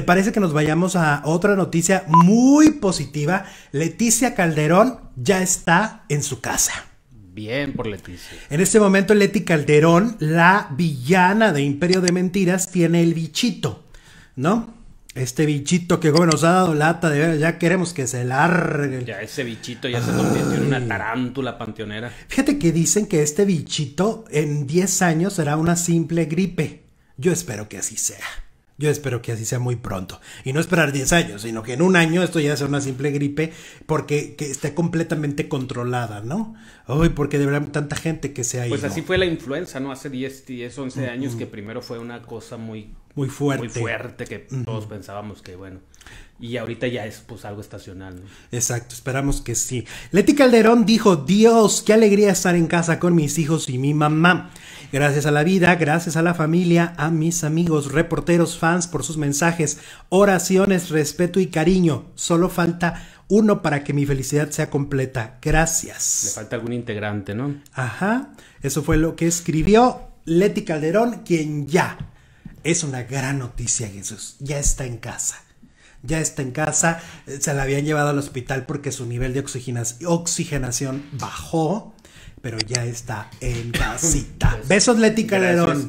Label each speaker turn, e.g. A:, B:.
A: ¿Te parece que nos vayamos a otra noticia muy positiva? Leticia Calderón ya está en su casa. Bien por Leticia. En este momento, Leti Calderón, la villana de Imperio de Mentiras, tiene el bichito, ¿no? Este bichito que nos ha dado lata, de ver, ya queremos que se largue.
B: Ya ese bichito ya se convirtió en una tarántula panteonera.
A: Fíjate que dicen que este bichito en 10 años será una simple gripe. Yo espero que así sea. Yo espero que así sea muy pronto. Y no esperar 10 años, sino que en un año esto ya sea una simple gripe porque que esté completamente controlada, ¿no? Uy, porque de verdad tanta gente que se ha Pues así
B: fue la influenza, ¿no? Hace 10, 10 11 años que primero fue una cosa muy muy fuerte. Muy fuerte que todos pensábamos que, bueno. Y ahorita ya es pues algo estacional.
A: Exacto, esperamos que sí. Leti Calderón dijo, Dios, qué alegría estar en casa con mis hijos y mi mamá. Gracias a la vida, gracias a la familia, a mis amigos, reporteros, fans por sus mensajes, oraciones, respeto y cariño. Solo falta uno para que mi felicidad sea completa. Gracias. Le
B: falta algún integrante, ¿no?
A: Ajá, eso fue lo que escribió Leti Calderón, quien ya es una gran noticia, Jesús. Ya está en casa. Ya está en casa. Eh, se la habían llevado al hospital porque su nivel de oxigenación bajó, pero ya está en casita. Besos, Leti Calderón.